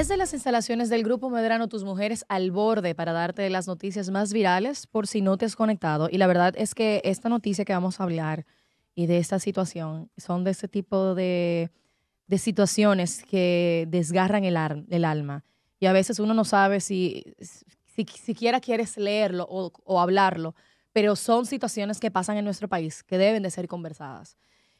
Desde las instalaciones del Grupo Medrano, tus mujeres al borde para darte las noticias más virales por si no te has conectado. Y la verdad es que esta noticia que vamos a hablar y de esta situación son de este tipo de, de situaciones que desgarran el, alma. Y a veces uno no sabe si, siquiera quieres leerlo o, o hablarlo, pero son situaciones que pasan en nuestro país que deben de ser conversadas.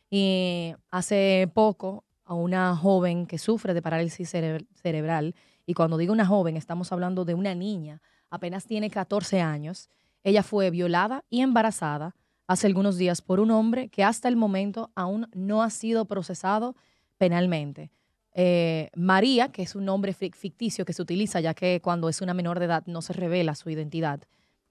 Y hace poco a una joven que sufre de parálisis cerebral. Y cuando digo una joven, estamos hablando de una niña, apenas tiene 14 años. Ella fue violada y embarazada hace algunos días por un hombre que hasta el momento aún no ha sido procesado penalmente. Eh, María, que es un nombre ficticio que se utiliza ya que cuando es una menor de edad no se revela su identidad,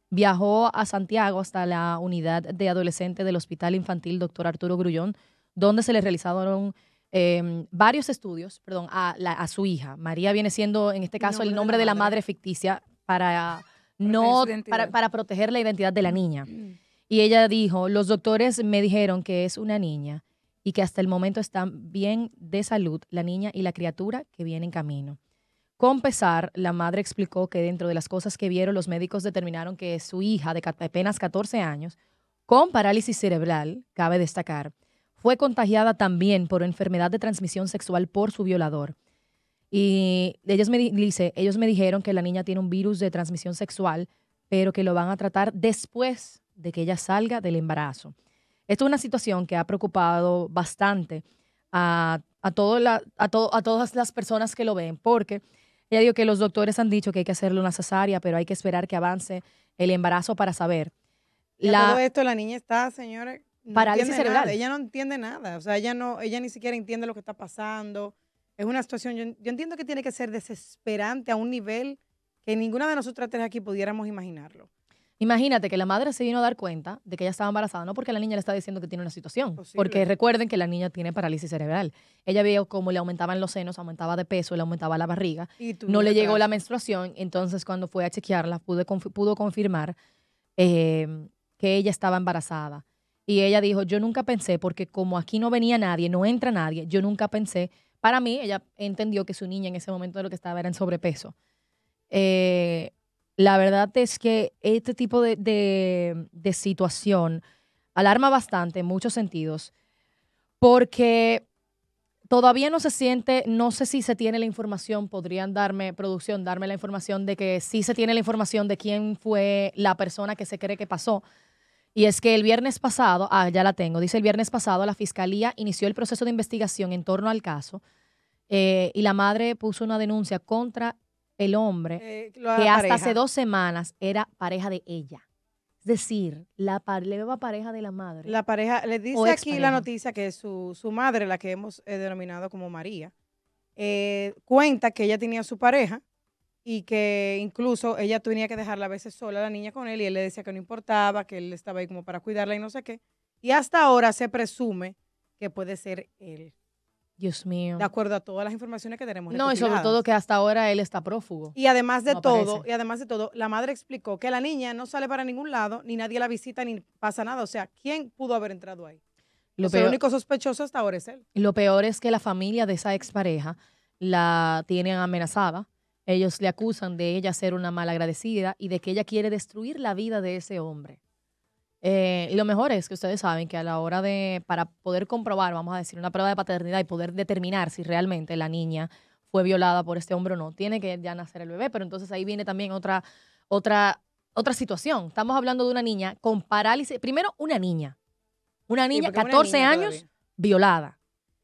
viajó a Santiago hasta la unidad de adolescente del Hospital Infantil Dr. Arturo Grullón, donde se le realizaron Em, varios estudios, perdón, a, su hija. María viene siendo, en este caso, el nombre, de, la, madre. ficticia para, no, para, proteger la identidad de la niña. Mm. Y ella dijo, los doctores me dijeron que es una niña y que hasta el momento están bien de salud la niña y la criatura que viene en camino. Con pesar, la madre explicó que dentro de las cosas que vieron, los médicos determinaron que su hija de apenas 14 años, con parálisis cerebral, cabe destacar, fue contagiada también por enfermedad de transmisión sexual por su violador. Y ellos me, dice, ellos me dijeron que la niña tiene un virus de transmisión sexual, pero que lo van a tratar después de que ella salga del embarazo. Esto es una situación que ha preocupado bastante a, a, todas las personas que lo ven, porque ella dijo que los doctores han dicho que hay que hacerle una cesárea, pero hay que esperar que avance el embarazo para saber. todo esto la niña está, señores, parálisis cerebral. Ella no entiende nada, o sea, ella, no, ella ni siquiera entiende lo que está pasando. Es una situación, yo, entiendo que tiene que ser desesperante a un nivel que ninguna de nosotras tres aquí pudiéramos imaginarlo. Imagínate que la madre se vino a dar cuenta de que ella estaba embarazada, no porque la niña le está diciendo que tiene una situación, porque recuerden que la niña tiene parálisis cerebral. Ella vio cómo le aumentaban los senos, aumentaba de peso, le aumentaba la barriga, no le llegó la menstruación, entonces cuando fue a chequearla pudo, pudo confirmar eh, que ella estaba embarazada. Y ella dijo, yo nunca pensé, porque como aquí no venía nadie, no entra nadie, yo nunca pensé. Para mí, ella entendió que su niña en ese momento de lo que estaba era en sobrepeso. Eh, la verdad es que este tipo de, de situación alarma bastante en muchos sentidos, porque todavía no se siente, no sé si se tiene la información, podrían darme, producción, darme la información de que sí se tiene la información de quién fue la persona que se cree que pasó y es que el viernes pasado, ah, ya la tengo, dice el viernes pasado la fiscalía inició el proceso de investigación en torno al caso eh, y la madre puso una denuncia contra el hombre eh, que hasta hace dos semanas era pareja de ella. Es decir, la nueva pareja de la madre. La pareja, le dice aquí la noticia que su, su madre, la que hemos eh, denominado como María, cuenta que ella tenía su pareja y que incluso ella tenía que dejarla a veces sola, la niña con él, y él le decía que no importaba, que él estaba ahí como para cuidarla y no sé qué. Y hasta ahora se presume que puede ser él. Dios mío. De acuerdo a todas las informaciones que tenemos. No, y sobre todo que hasta ahora él está prófugo. Y además de todo, y además de todo, la madre explicó que la niña no sale para ningún lado, ni nadie la visita, ni pasa nada. O sea, ¿quién pudo haber entrado ahí? Lo el único sospechoso hasta ahora es él. Lo peor es que la familia de esa expareja la tienen amenazada ellos le acusan de ella ser una malagradecida y de que ella quiere destruir la vida de ese hombre. y eh, lo mejor es que ustedes saben que a la hora de, para poder comprobar, vamos a decir, una prueba de paternidad y poder determinar si realmente la niña fue violada por este hombre o no, tiene que ya nacer el bebé, pero entonces ahí viene también otra, otra, otra situación. Estamos hablando de una niña con parálisis, primero una niña, una niña, de 14 años, violada.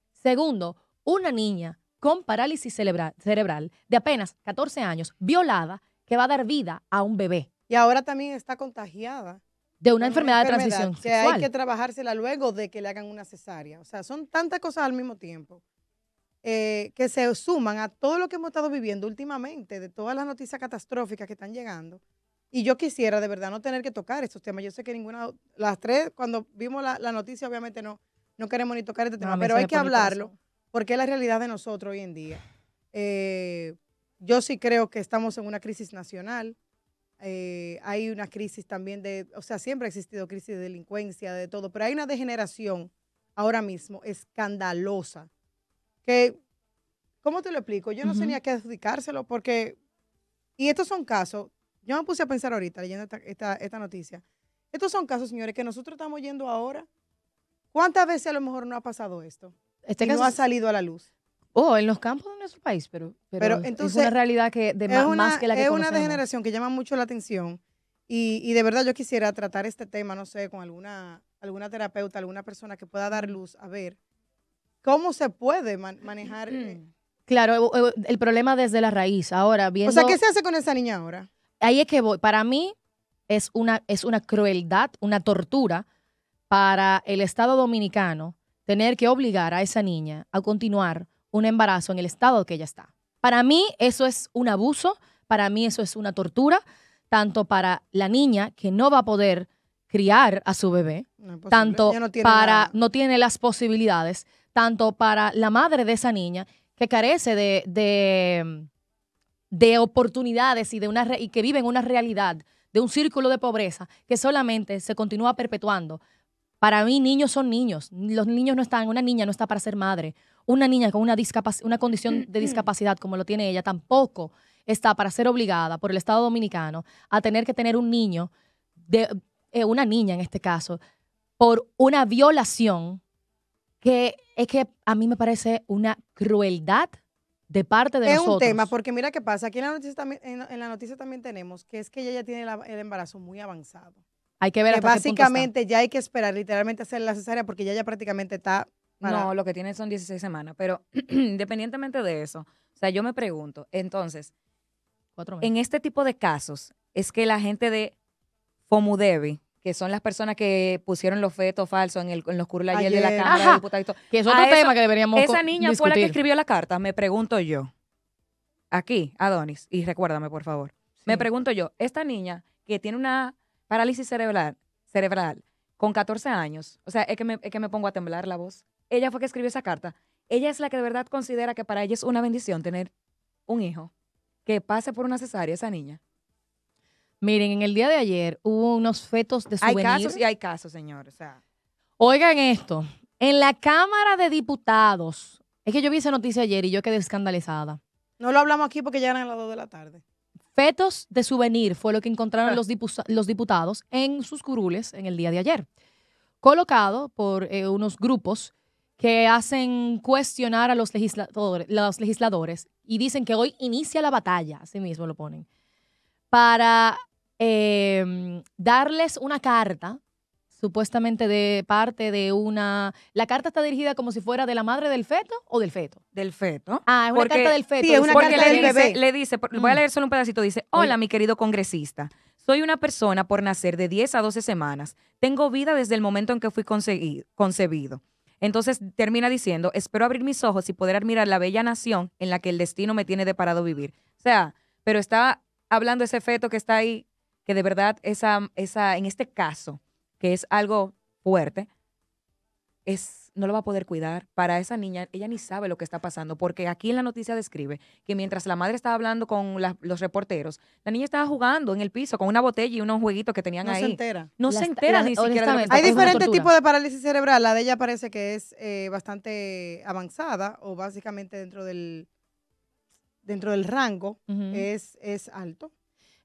Segundo, una niña con parálisis cerebral de apenas 14 años, violada, que va a dar vida a un bebé. Y ahora también está contagiada. De una, enfermedad, de transición que hay que trabajársela luego de que le hagan una cesárea. O sea, son tantas cosas al mismo tiempo eh, que se suman a todo lo que hemos estado viviendo últimamente, de todas las noticias catastróficas que están llegando. Y yo quisiera de verdad no tener que tocar estos temas. Yo sé que ninguna, las tres, cuando vimos la, noticia, obviamente no, no queremos ni tocar este tema, pero hay que hablarlo porque es la realidad de nosotros hoy en día. Eh, yo sí creo que estamos en una crisis nacional. Eh, hay una crisis también de, o sea, siempre ha existido crisis de delincuencia, de todo, pero hay una degeneración ahora mismo escandalosa que, ¿cómo te lo explico? Yo no tenía que adjudicárselo porque, y estos son casos, yo me puse a pensar ahorita leyendo esta, esta noticia, estos son casos, señores, que nosotros estamos yendo ahora. ¿Cuántas veces a lo mejor no ha pasado esto? Este no ha salido a la luz. Oh, en los campos de nuestro país, pero, pero, es una realidad que de más, que la que Es una degeneración que llama mucho la atención y, de verdad yo quisiera tratar este tema, no sé, con alguna, alguna terapeuta, alguna persona que pueda dar luz a ver cómo se puede manejar. Eh, mm. Claro, eh, eh, el problema desde la raíz. Ahora, viendo... O sea, ¿qué se hace con esa niña ahora? Ahí es que voy. Para mí es una, es una crueldad, una tortura para el Estado dominicano tener que obligar a esa niña a continuar un embarazo en el estado que ella está. Para mí eso es un abuso, para mí eso es una tortura, tanto para la niña que no va a poder criar a su bebé, tanto para no tiene las posibilidades, tanto para la madre de esa niña que carece de, de, de oportunidades y, de una, y que vive en una realidad de un círculo de pobreza que solamente se continúa perpetuando para mí, niños son niños. Los niños no están, una niña no está para ser madre. Una niña con una, una condición de discapacidad como lo tiene ella tampoco está para ser obligada por el Estado Dominicano a tener que tener un niño, de, eh, una niña en este caso, por una violación que es que a mí me parece una crueldad de parte de nosotros. Es un tema, porque mira qué pasa, aquí en la noticia también, en, la noticia también tenemos que es que ella ya tiene el embarazo muy avanzado. Hay que ver básicamente ya hay que esperar literalmente hacer la cesárea porque ya ya prácticamente está No, lo que tienen son 16 semanas, pero independientemente de eso, o sea, yo me pregunto, entonces, en este tipo de casos es que la gente de Fomudevi que son las personas que pusieron los fetos falsos en, el, en los curules de la Cámara de Diputados. Que es otro tema que deberíamos Esa niña fue la que escribió la carta, me pregunto yo. Aquí, Adonis, y recuérdame, por favor. Me pregunto yo, esta niña que tiene una parálisis cerebral, cerebral con 14 años. O sea, es que, me, pongo a temblar la voz. Ella fue que escribió esa carta. Ella es la que de verdad considera que para ella es una bendición tener un hijo que pase por una cesárea esa niña. Miren, en el día de ayer hubo unos fetos de souvenir. Hay casos y hay casos, señor. Oigan esto. En la Cámara de Diputados, es que yo vi esa noticia ayer y yo quedé escandalizada. No lo hablamos aquí porque ya eran las 2 de la tarde. Fetos de souvenir fue lo que encontraron ah. los, los, diputados en sus curules en el día de ayer, colocado por eh, unos grupos que hacen cuestionar a los legisladores, los legisladores y dicen que hoy inicia la batalla, así mismo lo ponen, para em, darles una carta supuestamente de parte de una... La carta está dirigida como si fuera de la madre del feto o del feto. Del feto. Ah, es una carta del feto. Sí, es una carta le, del bebé. Dice, le dice, voy a mm. leer solo un pedacito, dice, hola mi querido congresista, soy una persona por nacer de 10 a 12 semanas. Tengo vida desde el momento en que fui concebido. Entonces termina diciendo, espero abrir mis ojos y poder admirar la bella nación en la que el destino me tiene deparado vivir. O sea, pero está hablando ese feto que está ahí, que de verdad esa, esa, en este caso, que es algo fuerte, es, no lo va a poder cuidar. Para esa niña, ella ni sabe lo que está pasando, porque aquí en la noticia describe que mientras la madre estaba hablando con los reporteros, la niña estaba jugando en el piso con una botella y unos jueguitos que tenían ahí. No se entera. No se entera ni siquiera. Hay diferentes tipos de parálisis cerebral. La de ella parece que es eh, bastante avanzada o básicamente dentro del, dentro del rango. es, es alto.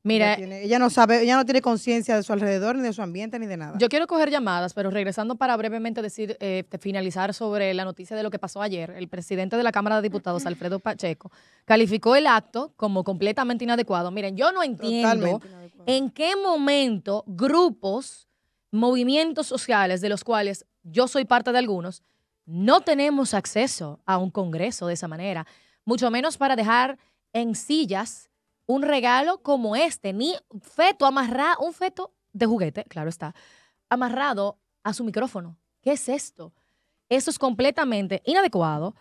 Mira, ella, no sabe, ella no tiene conciencia de su alrededor, ni de su ambiente, ni de nada. Yo quiero coger llamadas, pero regresando para brevemente decir, este, finalizar sobre la noticia de lo que pasó ayer, el presidente de la Cámara de Diputados, Alfredo Pacheco, calificó el acto como completamente inadecuado. Miren, yo no entiendo en qué momento grupos, movimientos sociales, de los cuales yo soy parte de algunos, no tenemos acceso a un Congreso de esa manera, mucho menos para dejar en sillas un regalo como este, ni feto amarrado, un feto de juguete, claro está, amarrado a su micrófono. ¿Qué es esto? Eso es completamente inadecuado.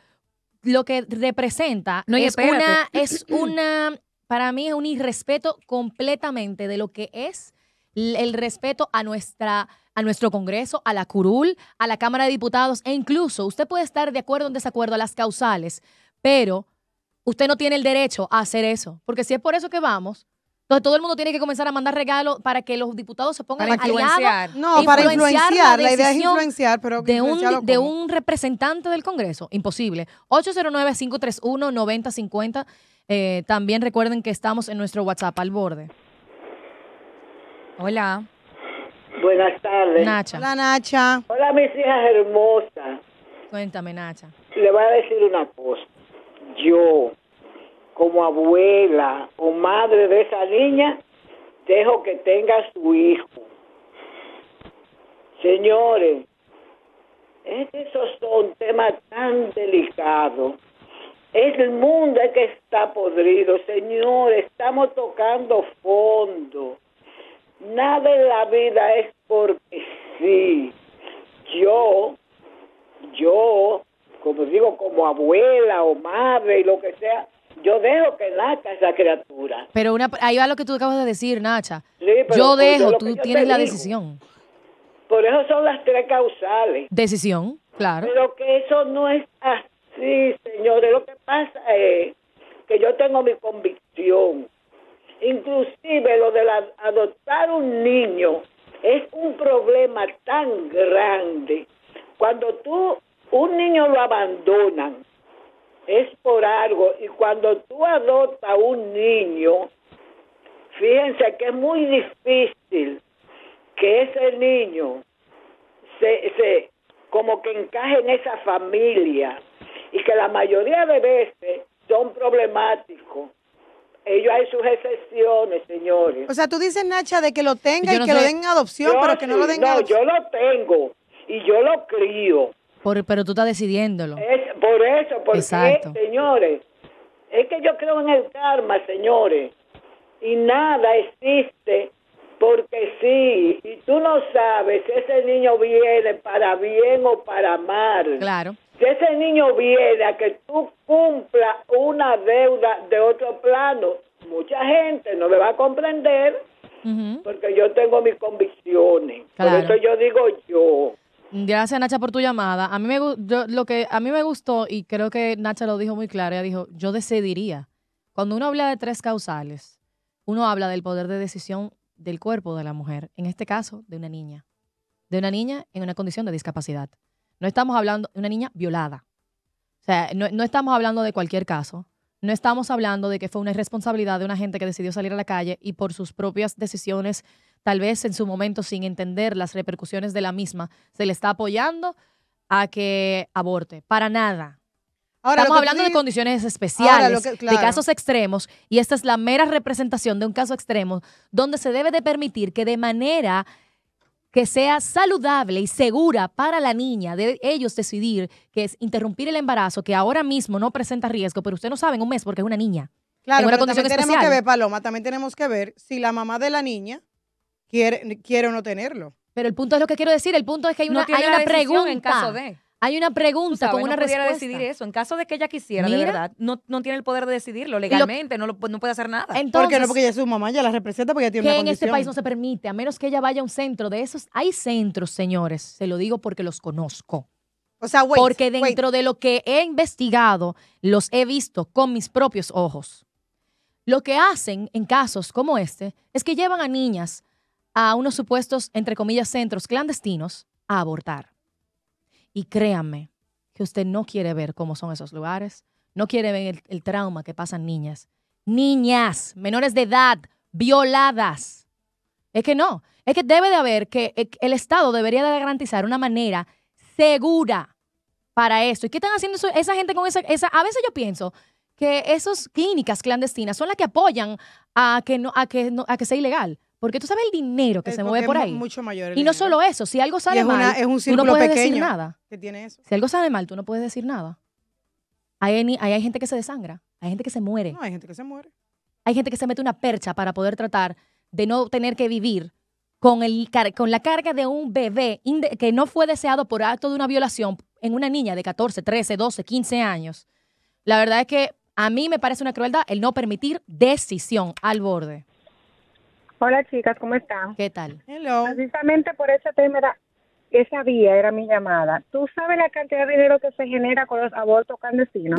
Lo que representa no, es, una, es una, para mí es un irrespeto completamente de lo que es el respeto a nuestra a nuestro Congreso, a la curul, a la Cámara de Diputados e incluso usted puede estar de acuerdo o en desacuerdo a las causales, pero Usted no tiene el derecho a hacer eso. Porque si es por eso que vamos, entonces todo el mundo tiene que comenzar a mandar regalos para que los diputados se pongan a aliados. No, para influenciar. La, idea es influenciar, de un, representante del Congreso. Imposible. 809-531-9050. Eh, también recuerden que estamos en nuestro WhatsApp al borde. Hola. Buenas tardes. Nacha. Hola, Nacha. Hola, mis hijas hermosas. Cuéntame, Nacha. Le voy a decir una cosa yo, como abuela o madre de esa niña, dejo que tenga su hijo. Señores, esos son temas tan delicados. El mundo es que está podrido, señores. Estamos tocando fondo. Nada en la vida es porque sí. Yo, yo como digo, como abuela o madre y lo que sea, yo dejo que nazca esa criatura. Pero una, ahí va lo que tú acabas de decir, Nacha. yo dejo, tú tienes la decisión. Por eso son las tres causales. Decisión, claro. Pero que eso no es así, señores. Lo que pasa es que yo tengo mi convicción. Inclusive lo de la, adoptar un niño es un problema tan grande. Cuando tú un niño lo abandonan, es por algo. Y cuando tú adoptas un niño, fíjense que es muy difícil que ese niño se, se como que encaje en esa familia y que la mayoría de veces son problemáticos. Ellos hay sus excepciones, señores. O sea, tú dices, Nacha, de que lo tenga y que lo den adopción, pero que no lo den no, yo lo tengo y yo lo crío pero tú estás decidiéndolo. por eso, porque, señores, es que yo creo en el karma, señores. Y nada existe porque sí. Y tú no sabes si ese niño viene para bien o para mal. Claro. Si ese niño viene a que tú cumpla una deuda de otro plano, mucha gente no me va a comprender. Porque yo tengo mis convicciones. Por eso yo digo yo. Gracias Nacha por tu llamada. A mí me lo que a mí me gustó y creo que Nacha lo dijo muy claro, ella dijo, "Yo decidiría." Cuando uno habla de tres causales, uno habla del poder de decisión del cuerpo de la mujer, en este caso de una niña. De una niña en una condición de discapacidad. No estamos hablando de una niña violada. O sea, no, no estamos hablando de cualquier caso. No estamos hablando de que fue una irresponsabilidad de una gente que decidió salir a la calle y por sus propias decisiones, tal vez en su momento sin entender las repercusiones de la misma, se le está apoyando a que aborte. Para nada. Ahora, Estamos hablando de condiciones especiales, de casos extremos, y esta es la mera representación de un caso extremo donde se debe de permitir que de manera que sea saludable y segura para la niña, de ellos decidir que es interrumpir el embarazo, que ahora mismo no presenta riesgo, pero usted no sabe en un mes porque es una niña. Claro, una tenemos que ver, Paloma, también tenemos que ver si la mamá de la niña quiere, o no tenerlo. Pero el punto es lo que quiero decir, el punto es que hay una, hay una pregunta. En caso de. Hay una pregunta con una respuesta. decidir eso. En caso de que ella quisiera, de verdad, no, tiene el poder de decidirlo legalmente, no, pues, no puede hacer nada. Entonces, ¿Por qué no? Porque ella es su mamá, ella la representa porque ella tiene que en este país no se permite, a menos que ella vaya a un centro de esos. Hay centros, señores, se lo digo porque los conozco. O sea, Porque dentro de lo que he investigado, los he visto con mis propios ojos. Lo que hacen en casos como este es que llevan a niñas a unos supuestos, entre comillas, centros clandestinos a abortar. Y créanme que usted no quiere ver cómo son esos lugares, no quiere ver el, trauma que pasan niñas. Niñas, menores de edad, violadas. Es que no, es que debe de haber que eh, el Estado debería de garantizar una manera segura para eso. ¿Y qué están haciendo esa gente con esa, esa, A veces yo pienso que esas clínicas clandestinas son las que apoyan a que, no, a que, no, a que sea ilegal. Porque tú sabes el dinero que eh, se mueve por ahí. mucho mayor. y no solo eso, si algo sale mal, un tú no puedes decir nada. Si algo sale mal, tú no puedes decir nada. Hay, hay, gente que se desangra, hay gente que se muere. No, hay gente que se muere. Hay gente que se mete una percha para poder tratar de no tener que vivir con, el, con la carga de un bebé que no fue deseado por acto de una violación en una niña de 14, 13, 12, 15 años. La verdad es que a mí me parece una crueldad el no permitir decisión al borde. Hola chicas, ¿cómo están? ¿Qué tal? Precisamente por ese tema esa vía era mi llamada. ¿Tú sabes la cantidad de dinero que se genera con los abortos clandestinos?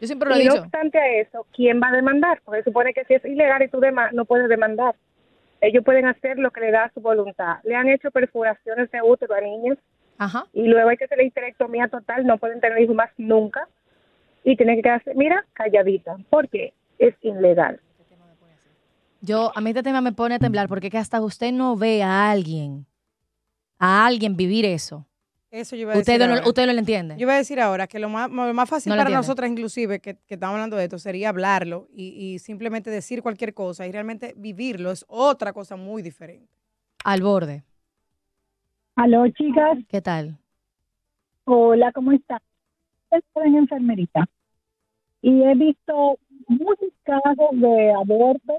Yo siempre lo y he dicho. No obstante a eso, ¿quién va a demandar? Porque se supone que si es ilegal y tú no puedes demandar. Ellos pueden hacer lo que le da su voluntad. Le han hecho perforaciones de útero a niños. Ajá. Y luego hay que hacer la histerectomía total, no pueden tener hijos más nunca. Y tienen que quedarse, mira, calladita, porque es ilegal. Yo, a mí este tema me pone a temblar porque que hasta usted no ve a alguien, a alguien vivir eso. Eso yo iba a decir. Usted, no, usted lo entiende. Yo iba a decir ahora que lo más, más fácil para nosotras, inclusive, que, estamos hablando de esto, sería hablarlo y, simplemente decir cualquier cosa y realmente vivirlo es otra cosa muy diferente. Al borde. Aló, chicas. ¿Qué tal? Hola, ¿cómo están? Estoy en enfermerita y he visto muchos casos de abortos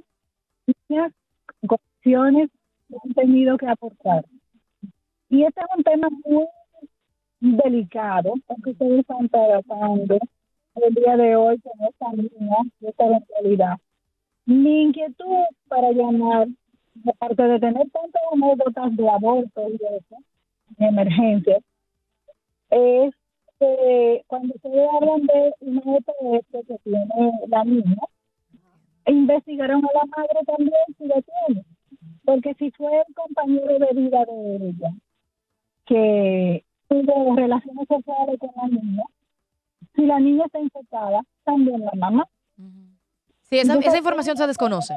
condiciones que han tenido que aportar. Y este es un tema muy delicado, porque ustedes están tratando el día de hoy con esta niña, esta eventualidad. Mi inquietud para llamar, aparte de tener tantas anécdotas de aborto y de eso, de emergencia, es que cuando ustedes hablan de una EPS que tiene la niña, investigaron a la madre también si lo tiene, porque si fue el compañero de vida de ella que tuvo relaciones sexuales con la niña, si la niña está infectada, también la mamá. Sí, esa, información se desconoce.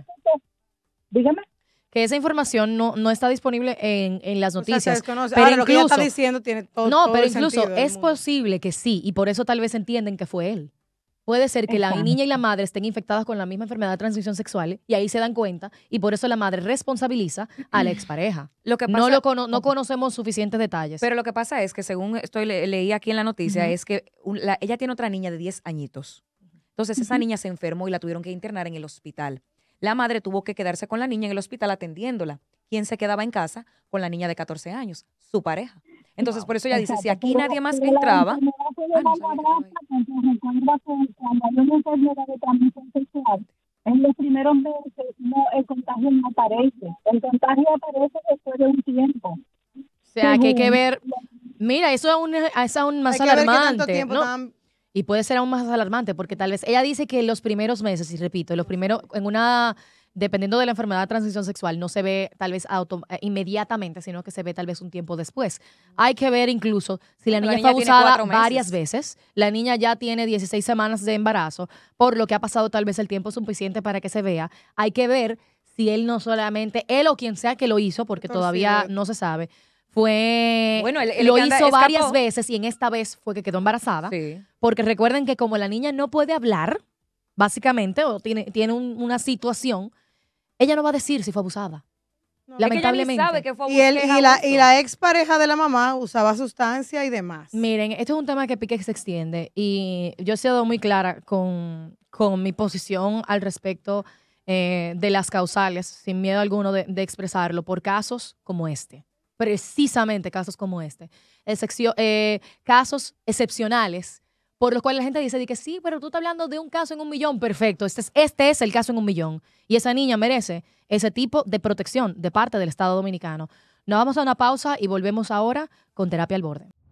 Dígame que esa información no, no está disponible en, en las noticias. Pero lo que está diciendo tiene todo No, pero incluso es posible que sí, y por eso tal vez entienden que fue él. Puede ser que la niña y la madre estén infectadas con la misma enfermedad de transmisión sexual y ahí se dan cuenta y por eso la madre responsabiliza a la expareja. Lo que no, lo no conocemos suficientes detalles. Pero lo que pasa es que según estoy leí aquí en la noticia es que ella tiene otra niña de 10 añitos. Entonces esa niña se enfermó y la tuvieron que internar en el hospital. La madre tuvo que quedarse con la niña en el hospital atendiéndola. ¿Quién se quedaba en casa con la niña de 14 años? Su pareja. Entonces, por eso ella dice, si aquí nadie más entraba... cuando hay de transmisión sexual, en los primeros meses el contagio no aparece. El contagio aparece después de un tiempo. O sea, que hay que ver... Mira, eso es aún, es aún más alarmante. Y puede ser aún más alarmante porque tal vez ella dice que los primeros meses, y repito, los primeros, en una dependiendo de la enfermedad de transición sexual, no se ve tal vez eh, inmediatamente, sino que se ve tal vez un tiempo después. Hay que ver incluso si la, niña, fue abusada varias veces, la niña ya tiene 16 semanas de embarazo, por lo que ha pasado tal vez el tiempo suficiente para que se vea. Hay que ver si él no solamente, él o quien sea que lo hizo, porque todavía no se sabe, fue bueno, lo hizo varias veces y en esta vez fue que quedó embarazada. Porque recuerden que como la niña no puede hablar, básicamente, o tiene, tiene una situación, ella no va a decir si fue abusada. lamentablemente. y, él, y, la, expareja de la mamá usaba sustancia y demás. Miren, esto es un tema que pique se extiende y yo he sido muy clara con, mi posición al respecto eh, de las causales, sin miedo alguno de, expresarlo, por casos como este. Precisamente casos como este. Eh, casos excepcionales por los cuales la gente dice, que sí, pero tú estás hablando de un caso en un millón, perfecto, este es, este es el caso en un millón. Y esa niña merece ese tipo de protección de parte del Estado Dominicano. Nos vamos a una pausa y volvemos ahora con Terapia al Borde.